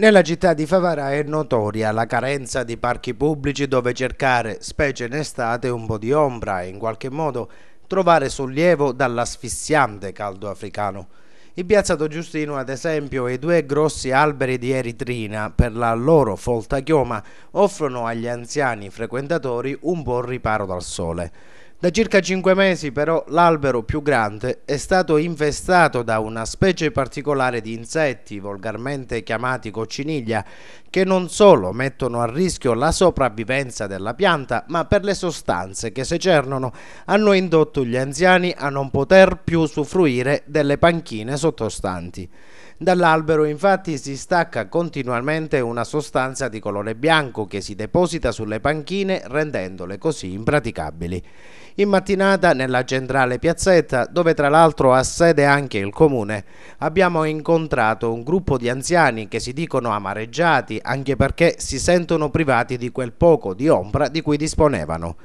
Nella città di Favara è notoria la carenza di parchi pubblici dove cercare, specie in estate, un po' di ombra e in qualche modo trovare sollievo dall'asfissiante caldo africano. In Piazza Do Giustino, ad esempio, i due grossi alberi di eritrina, per la loro folta chioma, offrono agli anziani frequentatori un buon riparo dal sole. Da circa 5 mesi però l'albero più grande è stato infestato da una specie particolare di insetti, volgarmente chiamati cocciniglia, che non solo mettono a rischio la sopravvivenza della pianta, ma per le sostanze che secernono hanno indotto gli anziani a non poter più usufruire delle panchine sottostanti. Dall'albero infatti si stacca continuamente una sostanza di colore bianco che si deposita sulle panchine rendendole così impraticabili. In mattinata nella centrale piazzetta, dove tra l'altro ha sede anche il comune, abbiamo incontrato un gruppo di anziani che si dicono amareggiati anche perché si sentono privati di quel poco di ombra di cui disponevano.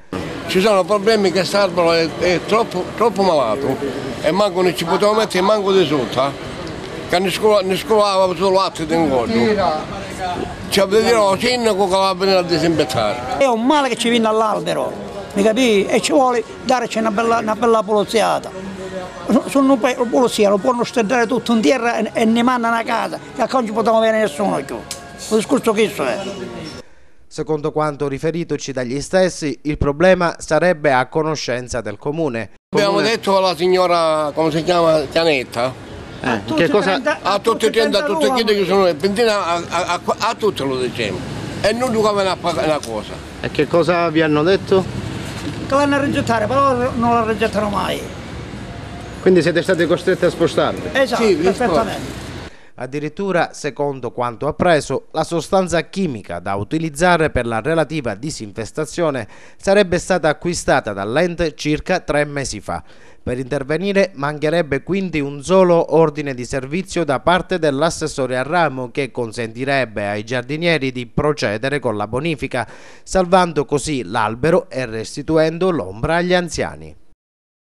Ci sono problemi che Sarbolo è, è troppo, troppo, malato e manco non ci potevamo mettere manco di sotto, eh. che ne scolava solo latte di ingoggio. Ci avevano la cena che la venire a disinfettare. È un male che ci viene dall'albero, mi capì? E ci vuole darci una bella, una bella poliziata sono polizia, lo possono stendere tutto in terra e, e ne mandano a casa, che a non ci potevamo avere nessuno più. Ecco. Un discorso questo è. Eh. Secondo quanto riferitoci dagli stessi, il problema sarebbe a conoscenza del comune. Abbiamo detto alla signora, come si chiama, Pianetta? Eh, a, tutti che cosa? a, tutti 30, a i che sono le pentina, a, a, a tutti lo diciamo. E non giocava una, una cosa. E che cosa vi hanno detto? Che l'hanno a rigettare, però non la rigettano mai. Quindi siete stati costretti a spostarvi? Esatto, sì, perfettamente. Addirittura, secondo quanto appreso, la sostanza chimica da utilizzare per la relativa disinfestazione sarebbe stata acquistata dall'ente circa tre mesi fa. Per intervenire mancherebbe quindi un solo ordine di servizio da parte dell'assessore a ramo che consentirebbe ai giardinieri di procedere con la bonifica, salvando così l'albero e restituendo l'ombra agli anziani.